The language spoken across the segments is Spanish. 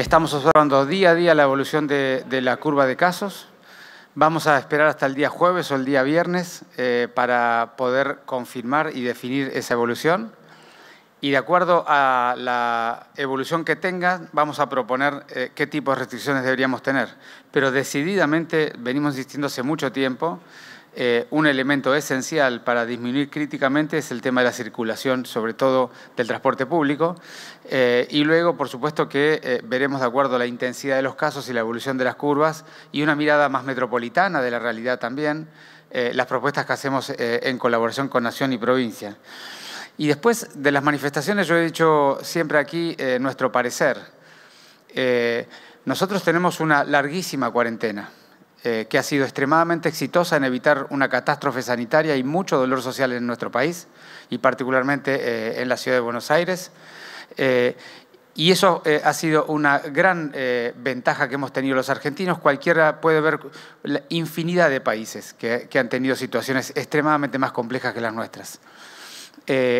Estamos observando día a día la evolución de, la curva de casos. Vamos a esperar hasta el día jueves o el día viernes eh, para poder confirmar y definir esa evolución. Y de acuerdo a la evolución que tenga, vamos a proponer eh, qué tipo de restricciones deberíamos tener. Pero decididamente venimos insistiendo hace mucho tiempo eh, un elemento esencial para disminuir críticamente es el tema de la circulación, sobre todo del transporte público. Eh, y luego, por supuesto, que eh, veremos de acuerdo la intensidad de los casos y la evolución de las curvas y una mirada más metropolitana de la realidad también, las propuestas que hacemos en colaboración con Nación y provincia. Y después de las manifestaciones, yo he dicho siempre aquí nuestro parecer. nosotros tenemos una larguísima cuarentena eh, que ha sido extremadamente exitosa en evitar una catástrofe sanitaria y mucho dolor social en nuestro país, y particularmente eh, en la ciudad de Buenos Aires. Eh, y eso ha sido una gran ventaja que hemos tenido los argentinos. Cualquiera puede ver la infinidad de países que, han tenido situaciones extremadamente más complejas que las nuestras.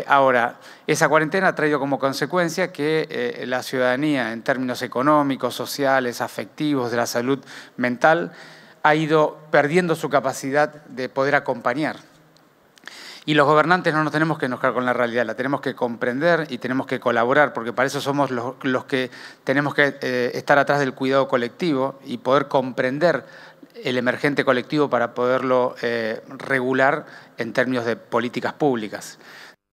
ahora, esa cuarentena ha traído como consecuencia que la ciudadanía, en términos económicos, sociales, afectivos, de la salud mental, ha ido perdiendo su capacidad de poder acompañar. Y los gobernantes no nos tenemos que enojar con la realidad, la tenemos que comprender y tenemos que colaborar, porque para eso somos los, que tenemos que eh, estar atrás del cuidado colectivo y poder comprender el emergente colectivo para poderlo eh, regular en términos de políticas públicas.